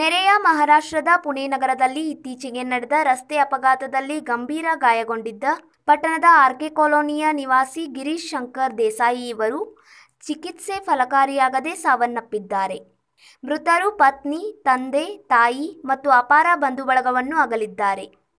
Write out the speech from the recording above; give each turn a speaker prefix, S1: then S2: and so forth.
S1: ನೆರೆಯ ಮಹಾರಾಷ್ಟ್ರದ ಪುಣೆ ನಗರದಲ್ಲಿ ಇತ್ತೀಚೆಗೆ ನಡೆದ ರಸ್ತೆ ಅಪಘಾತದಲ್ಲಿ ಗಂಭೀರ ಗಾಯಗೊಂಡಿದ್ದ ಪಟ್ಟಣದ ಆರ್ಕೆ ಕಾಲೋನಿಯ ನಿವಾಸಿ ಗಿರೀಶ್ ಶಂಕರ್ ದೇಸಾಯಿ ಇವರು ಚಿಕಿತ್ಸೆ ಫಲಕಾರಿಯಾಗದೆ ಸಾವನ್ನಪ್ಪಿದ್ದಾರೆ ಮೃತರು ಪತ್ನಿ ತಂದೆ ತಾಯಿ ಮತ್ತು ಅಪಾರ ಬಂಧು ಬಳಗವನ್ನು ಅಗಲಿದ್ದಾರೆ